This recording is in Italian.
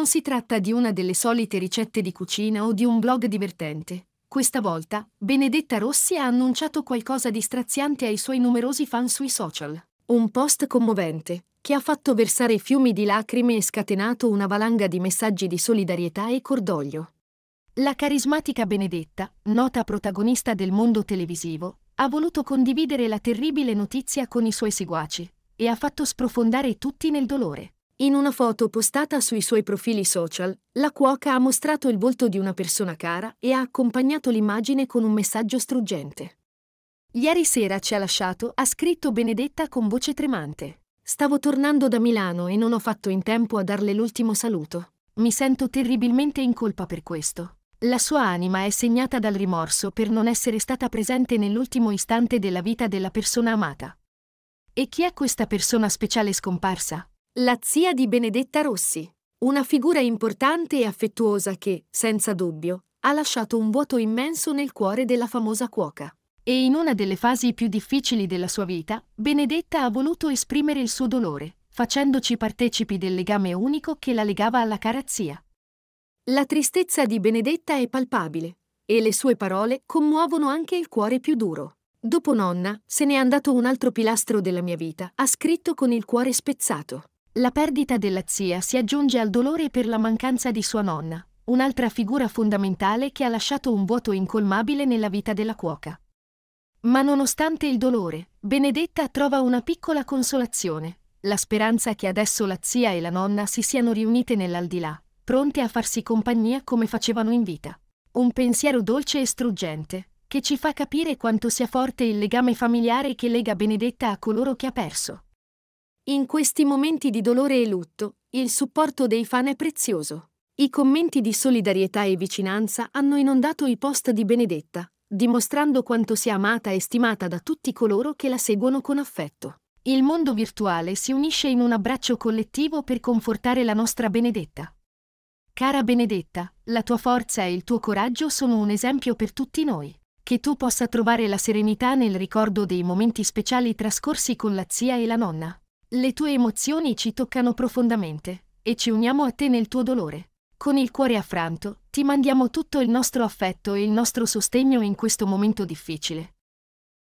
Non si tratta di una delle solite ricette di cucina o di un blog divertente. Questa volta, Benedetta Rossi ha annunciato qualcosa di straziante ai suoi numerosi fan sui social. Un post commovente, che ha fatto versare fiumi di lacrime e scatenato una valanga di messaggi di solidarietà e cordoglio. La carismatica Benedetta, nota protagonista del mondo televisivo, ha voluto condividere la terribile notizia con i suoi seguaci e ha fatto sprofondare tutti nel dolore. In una foto postata sui suoi profili social, la cuoca ha mostrato il volto di una persona cara e ha accompagnato l'immagine con un messaggio struggente. Ieri sera ci ha lasciato, ha scritto Benedetta con voce tremante. Stavo tornando da Milano e non ho fatto in tempo a darle l'ultimo saluto. Mi sento terribilmente in colpa per questo. La sua anima è segnata dal rimorso per non essere stata presente nell'ultimo istante della vita della persona amata. E chi è questa persona speciale scomparsa? La zia di Benedetta Rossi, una figura importante e affettuosa che, senza dubbio, ha lasciato un vuoto immenso nel cuore della famosa cuoca. E in una delle fasi più difficili della sua vita, Benedetta ha voluto esprimere il suo dolore, facendoci partecipi del legame unico che la legava alla cara zia. La tristezza di Benedetta è palpabile, e le sue parole commuovono anche il cuore più duro. Dopo nonna, se n'è andato un altro pilastro della mia vita, ha scritto con il cuore spezzato. La perdita della zia si aggiunge al dolore per la mancanza di sua nonna, un'altra figura fondamentale che ha lasciato un vuoto incolmabile nella vita della cuoca. Ma nonostante il dolore, Benedetta trova una piccola consolazione, la speranza che adesso la zia e la nonna si siano riunite nell'aldilà, pronte a farsi compagnia come facevano in vita. Un pensiero dolce e struggente, che ci fa capire quanto sia forte il legame familiare che lega Benedetta a coloro che ha perso. In questi momenti di dolore e lutto, il supporto dei fan è prezioso. I commenti di solidarietà e vicinanza hanno inondato i post di Benedetta, dimostrando quanto sia amata e stimata da tutti coloro che la seguono con affetto. Il mondo virtuale si unisce in un abbraccio collettivo per confortare la nostra Benedetta. Cara Benedetta, la tua forza e il tuo coraggio sono un esempio per tutti noi. Che tu possa trovare la serenità nel ricordo dei momenti speciali trascorsi con la zia e la nonna. Le tue emozioni ci toccano profondamente e ci uniamo a te nel tuo dolore. Con il cuore affranto, ti mandiamo tutto il nostro affetto e il nostro sostegno in questo momento difficile.